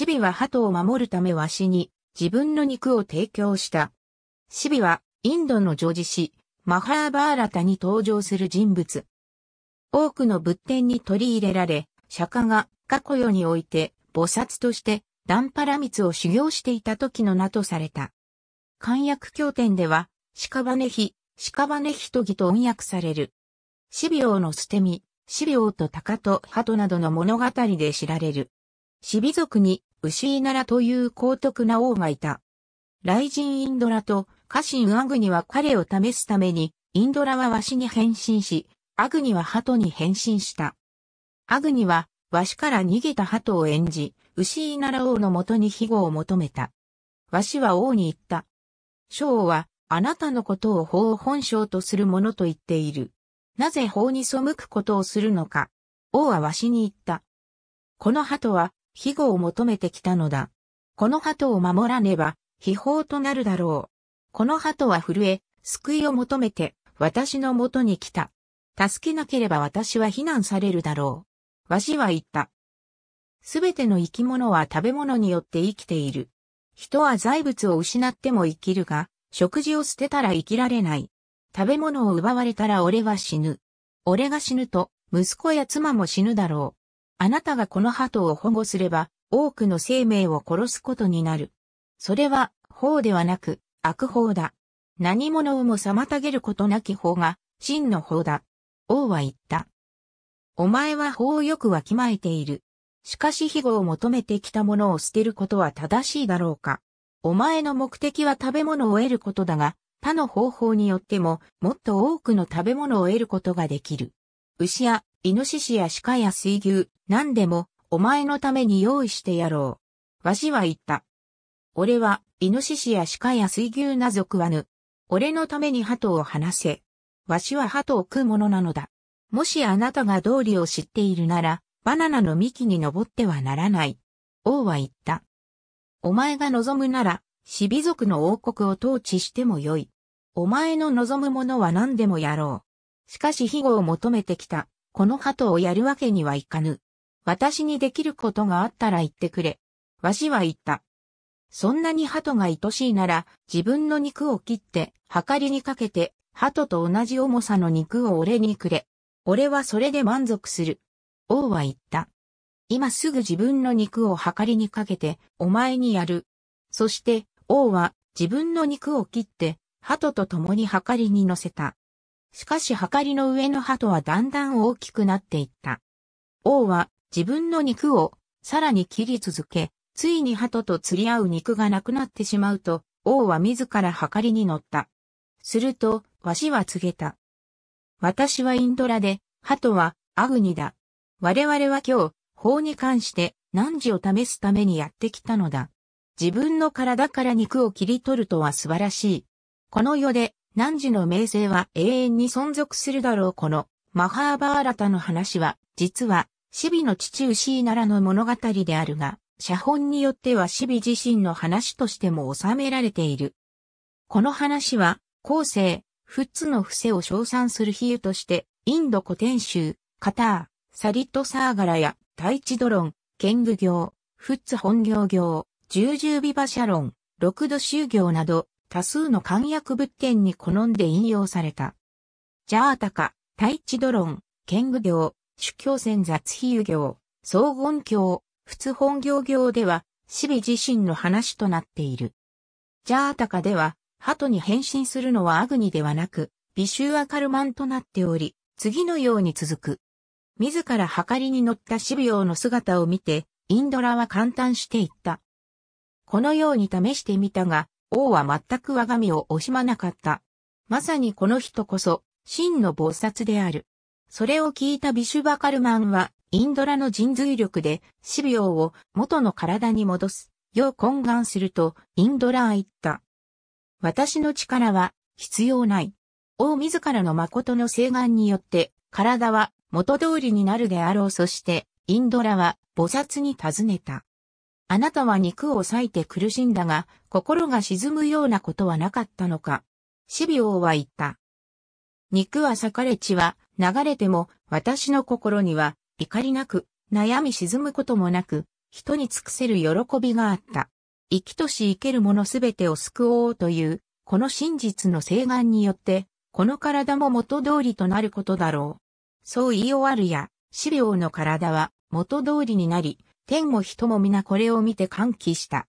シビは鳩を守るためワシに自分の肉を提供した。シビはインドの女児誌、マハーバーラタに登場する人物。多くの仏典に取り入れられ、釈迦が過去世において菩薩としてダンパラツを修行していた時の名とされた。漢訳経典では、屍ネ屍人ギと音訳される。ビ病の捨て身、ビ病と鷹と鳩などの物語で知られる。シビ族に牛ナ良という高徳な王がいた。雷神インドラと家臣アグニは彼を試すために、インドラはワシに変身し、アグニは鳩に変身した。アグニは、ワシから逃げた鳩を演じ、牛ナ良王のもとに庇護を求めた。ワシは王に言った。章は、あなたのことを法を本性とするものと言っている。なぜ法に背くことをするのか。王はわしに言った。この鳩は庇護を求めてきたのだ。この鳩を守らねば、秘宝となるだろう。この鳩は震え、救いを求めて、私のもとに来た。助けなければ私は避難されるだろう。わしは言った。すべての生き物は食べ物によって生きている。人は財物を失っても生きるが、食事を捨てたら生きられない。食べ物を奪われたら俺は死ぬ。俺が死ぬと、息子や妻も死ぬだろう。あなたがこの鳩を保護すれば、多くの生命を殺すことになる。それは、法ではなく、悪法だ。何者をも妨げることなき法が、真の法だ。王は言った。お前は法をよくわきまえている。しかし庇護を求めてきたものを捨てることは正しいだろうか。お前の目的は食べ物を得ることだが、他の方法によっても、もっと多くの食べ物を得ることができる。牛やイノシシや鹿や水牛、何でも、お前のために用意してやろう。わしは言った。俺は、イノシシや鹿や水牛なぞ食わぬ。俺のために鳩を放せ。わしは鳩を食うものなのだ。もしあなたが道理を知っているなら、バナナの幹に登ってはならない。王は言った。お前が望むなら、シビ族の王国を統治してもよい。お前の望むものは何でもやろう。しかし庇護を求めてきたこの鳩をやるわけにはいかぬ。私にできることがあったら言ってくれ。わしは言った。そんなに鳩が愛しいなら、自分の肉を切って、はかりにかけて、鳩と同じ重さの肉を俺にくれ。俺はそれで満足する。王は言った。今すぐ自分の肉をはかりにかけて、お前にやる。そして、王は自分の肉を切って、鳩と共にはかりに乗せた。しかし、はかりの上の鳩はだんだん大きくなっていった。王は自分の肉をさらに切り続け、ついに鳩と釣り合う肉がなくなってしまうと、王は自らはかりに乗った。すると、わしは告げた。私はインドラで、鳩はアグニだ。我々は今日、法に関して汝を試すためにやってきたのだ。自分の体から肉を切り取るとは素晴らしい。この世で汝の名声は永遠に存続するだろうこのマハーバーラタの話は、実は、シビの父ウシーナラの物語であるが、写本によってはシビ自身の話としても収められている。この話は、後世、フッツの伏せを称賛する比喩として、インド古典集、カター、サリットサーガラや、タイチドロン、ケング行、フッツ本行行、十十ビバシャロン、六度修行など、多数の漢訳物件に好んで引用された。ジャータカ、タイチドロン、剣具業、主教戦雑比喩業、総言教、仏本行業では、シビ自身の話となっている。ジャータカでは、鳩に変身するのはアグニではなく、美臭アカルマンとなっており、次のように続く。自らはかりに乗ったシビオの姿を見て、インドラは感嘆していった。このように試してみたが、王は全く我が身を惜しまなかった。まさにこの人こそ、真の菩薩である。それを聞いたビシュバカルマンは、インドラの神髄力で、死病を元の体に戻す、よう懇願すると、インドラは言った。私の力は、必要ない。王自らの誠の請願によって、体は元通りになるであろう。そして、インドラは、菩薩に尋ねた。あなたは肉を裂いて苦しんだが、心が沈むようなことはなかったのか。シビは言った。肉は裂かれ血は流れても、私の心には怒りなく、悩み沈むこともなく、人に尽くせる喜びがあった。生きとし生けるものすべてを救おうという、この真実の請願によって、この体も元通りとなることだろう。そう言い終わるや、資料の体は元通りになり、天も人も皆これを見て歓喜した。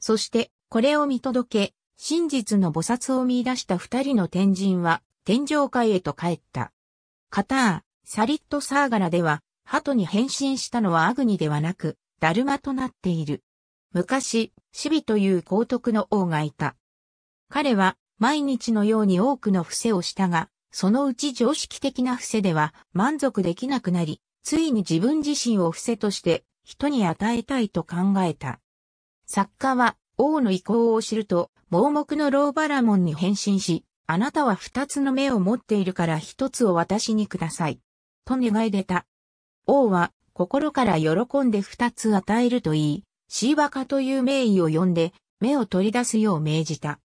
そして、これを見届け、真実の菩薩を見出した二人の天人は、天上界へと帰った。カター、サリットサーガラでは、鳩に変身したのはアグニではなく、ダルマとなっている。昔、シビという皇徳の王がいた。彼は、毎日のように多くの伏せをしたが、そのうち常識的な伏せでは満足できなくなり、ついに自分自身を伏せとして人に与えたいと考えた。作家は王の意向を知ると盲目の老バラモンに変身し、あなたは二つの目を持っているから一つを私にください。と願い出た。王は心から喜んで二つ与えると言い、シーバカという名医を呼んで目を取り出すよう命じた。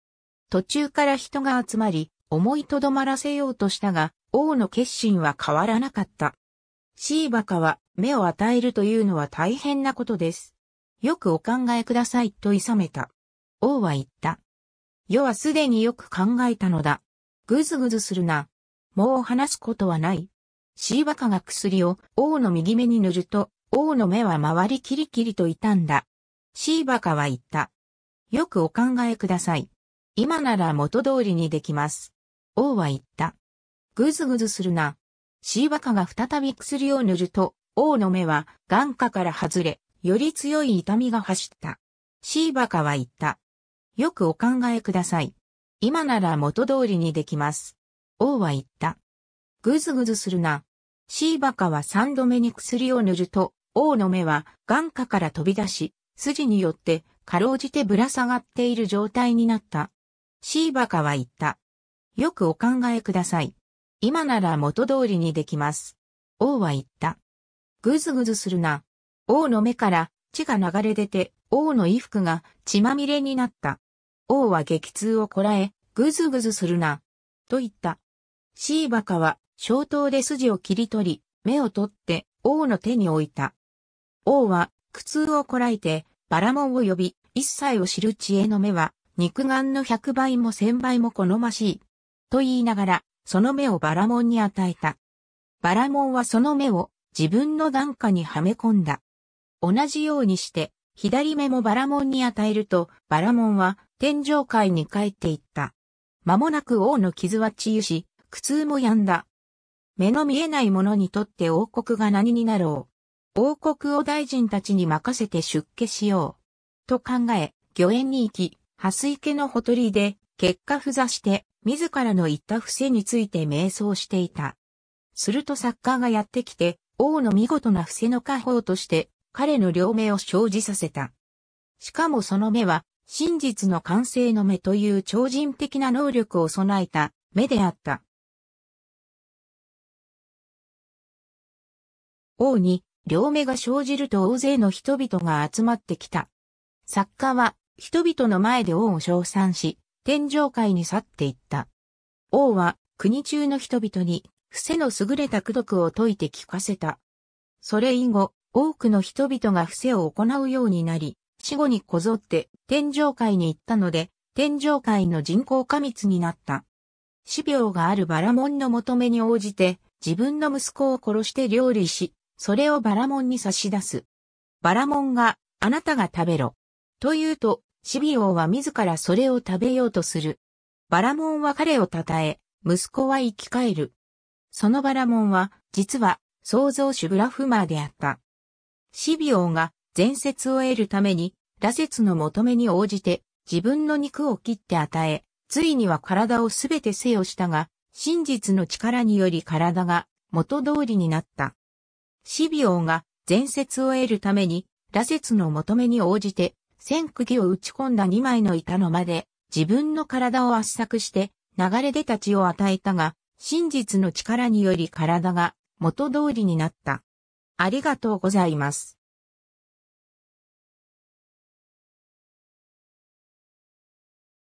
途中から人が集まり、思いとどまらせようとしたが、王の決心は変わらなかった。シーバカは目を与えるというのは大変なことです。よくお考えくださいと諌めた。王は言った。世はすでによく考えたのだ。ぐずぐずするな。もう話すことはない。シーバカが薬を王の右目に塗ると、王の目は回りキリキリと痛んだ。シーバカは言った。よくお考えください。今なら元通りにできます。王は言った。ぐずぐずするな。シーバカが再び薬を塗ると、王の目は眼下から外れ、より強い痛みが走った。シーバカは言った。よくお考えください。今なら元通りにできます。王は言った。ぐずぐずするな。シーバカは三度目に薬を塗ると、王の目は眼下から飛び出し、筋によってかろうじてぶら下がっている状態になった。シーバカは言った。よくお考えください。今なら元通りにできます。王は言った。ぐずぐずするな。王の目から血が流れ出て、王の衣服が血まみれになった。王は激痛をこらえ、ぐずぐずするな。と言った。シーバカは、小刀で筋を切り取り、目を取って王の手に置いた。王は、苦痛をこらえて、バラモンを呼び、一切を知る知恵の目は、肉眼の百倍も千倍も好ましい。と言いながら、その目をバラモンに与えた。バラモンはその目を自分の眼下にはめ込んだ。同じようにして、左目もバラモンに与えると、バラモンは天上界に帰っていった。間もなく王の傷は治癒し、苦痛も止んだ。目の見えない者にとって王国が何になろう。王国を大臣たちに任せて出家しよう。と考え、御苑に行き、蓮池のほとりで、結果ふざして、自らの言った伏せについて瞑想していた。すると作家がやってきて、王の見事な伏せの家宝として、彼の両目を生じさせた。しかもその目は、真実の完成の目という超人的な能力を備えた目であった。王に、両目が生じると大勢の人々が集まってきた。作家は、人々の前で王を称賛し、天上界に去っていった。王は国中の人々に伏せの優れた功徳を解いて聞かせた。それ以後、多くの人々が伏せを行うようになり、死後にこぞって天上界に行ったので、天上界の人口過密になった。死病があるバラモンの求めに応じて、自分の息子を殺して料理し、それをバラモンに差し出す。バラモンが、あなたが食べろ。と言うと、シビオンは自らそれを食べようとする。バラモンは彼を称え、息子は生き返る。そのバラモンは、実は、創造主ブラフマーであった。シビオンが、前説を得るために、羅説の求めに応じて、自分の肉を切って与え、ついには体をすべて制をしたが、真実の力により体が元通りになった。シビオンが前説を得るために、羅説の求めに応じて千釘を打ち込んだ二枚の板の間で自分の体を圧搾して流れ出た血を与えたが、真実の力により体が元通りになった。ありがとうございます。